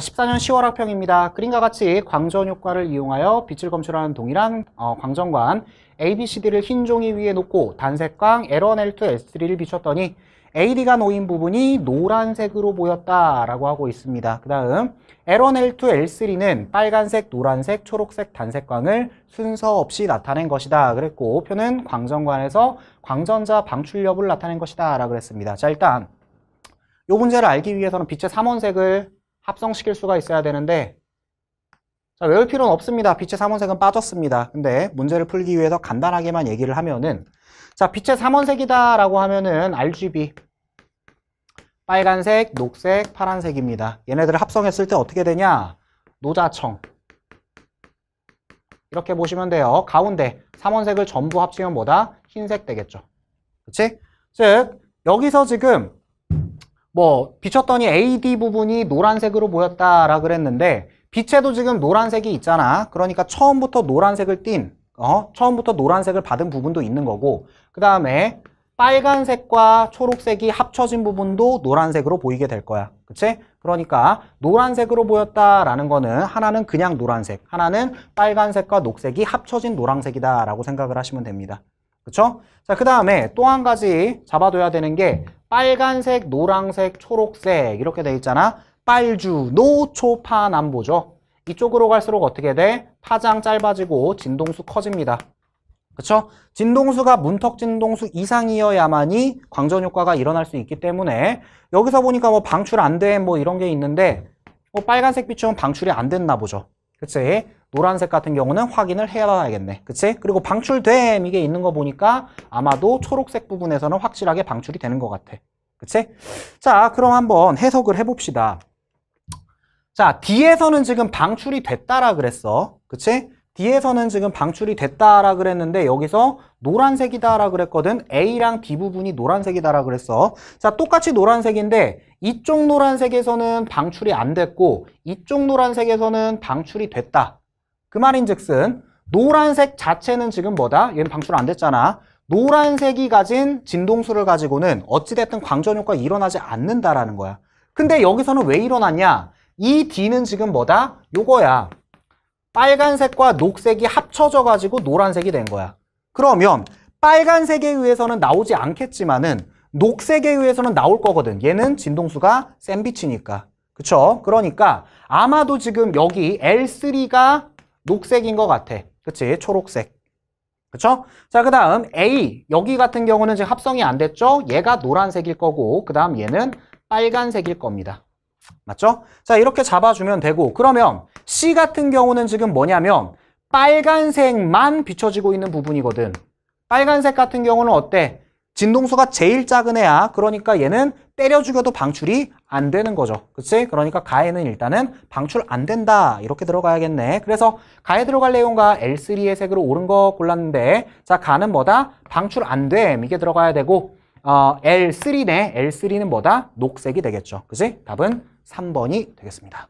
14년 10월 학평입니다. 그림과 같이 광전 효과를 이용하여 빛을 검출하는 동일한 어, 광전관 ABCD를 흰 종이 위에 놓고 단색광 L1, L2, S3를 비췄더니 AD가 놓인 부분이 노란색으로 보였다라고 하고 있습니다. 그 다음 L1, L2, L3는 빨간색, 노란색, 초록색 단색광을 순서 없이 나타낸 것이다. 그랬고 표는 광전관에서 광전자 방출력을 나타낸 것이다. 라고 그랬습니다. 자 일단 이 문제를 알기 위해서는 빛의 삼원색을 합성시킬 수가 있어야 되는데 자, 외울 필요는 없습니다. 빛의 삼원색은 빠졌습니다. 근데 문제를 풀기 위해서 간단하게만 얘기를 하면은 자, 빛의 삼원색이다 라고 하면은 RGB 빨간색, 녹색, 파란색입니다. 얘네들을 합성했을 때 어떻게 되냐? 노자청 이렇게 보시면 돼요. 가운데 삼원색을 전부 합치면 뭐다? 흰색 되겠죠. 그렇지? 즉 여기서 지금 뭐 비쳤더니 AD 부분이 노란색으로 보였다라 그랬는데 빛에도 지금 노란색이 있잖아. 그러니까 처음부터 노란색을 띤, 어? 처음부터 노란색을 받은 부분도 있는 거고 그 다음에 빨간색과 초록색이 합쳐진 부분도 노란색으로 보이게 될 거야. 그치? 그러니까 노란색으로 보였다라는 거는 하나는 그냥 노란색, 하나는 빨간색과 녹색이 합쳐진 노란색이다라고 생각을 하시면 됩니다. 그쵸? 자, 그 다음에 또 한 가지 잡아둬야 되는 게 빨간색, 노란색 초록색 이렇게 돼 있잖아. 빨주, 노초, 파, 남보죠. 이쪽으로 갈수록 어떻게 돼? 파장 짧아지고 진동수 커집니다. 그렇죠 진동수가 문턱 진동수 이상이어야만이 광전 효과가 일어날 수 있기 때문에 여기서 보니까 뭐 방출 안돼뭐 이런 게 있는데 뭐 빨간색 빛이면 방출이 안 됐나 보죠. 그치? 노란색 같은 경우는 확인을 해봐야겠네. 그치? 그리고 방출됨 이게 있는 거 보니까 아마도 초록색 부분에서는 확실하게 방출이 되는 것 같아. 그치? 자, 그럼 한번 해석을 해봅시다. 자, D에서는 지금 방출이 됐다라 그랬어. 그치? D에서는 지금 방출이 됐다라 그랬는데 여기서 노란색이다라 그랬거든. A랑 D 부분이 노란색이다라 그랬어. 자, 똑같이 노란색인데 이쪽 노란색에서는 방출이 안 됐고 이쪽 노란색에서는 방출이 됐다. 그 말인즉슨 노란색 자체는 지금 뭐다? 얘는 방출 안 됐잖아. 노란색이 가진 진동수를 가지고는 어찌됐든 광전효과가 일어나지 않는다라는 거야. 근데 여기서는 왜 일어났냐? 이 D는 지금 뭐다? 요거야. 빨간색과 녹색이 합쳐져 가지고 노란색이 된 거야. 그러면 빨간색에 의해서는 나오지 않겠지만은 녹색에 의해서는 나올 거거든. 얘는 진동수가 센 빛이니까. 그쵸? 그러니까 아마도 지금 여기 L3가 녹색인 것 같아. 그치? 초록색. 그쵸? 자, 그 다음 A. 여기 같은 경우는 지금 합성이 안 됐죠? 얘가 노란색일 거고 그 다음 얘는 빨간색일 겁니다. 맞죠? 자, 이렇게 잡아주면 되고 그러면 C 같은 경우는 지금 뭐냐면 빨간색만 비춰지고 있는 부분이거든. 빨간색 같은 경우는 어때? 진동수가 제일 작은 애야. 그러니까 얘는 때려 죽여도 방출이 안 되는 거죠. 그치? 그러니까 가에는 일단은 방출 안 된다. 이렇게 들어가야겠네. 그래서 가에 들어갈 내용과 L3의 색으로 오른 거 골랐는데 자, 가는 뭐다? 방출 안 돼. 이게 들어가야 되고 어, L3네. L3는 뭐다? 녹색이 되겠죠. 그지? 답은 3번이 되겠습니다.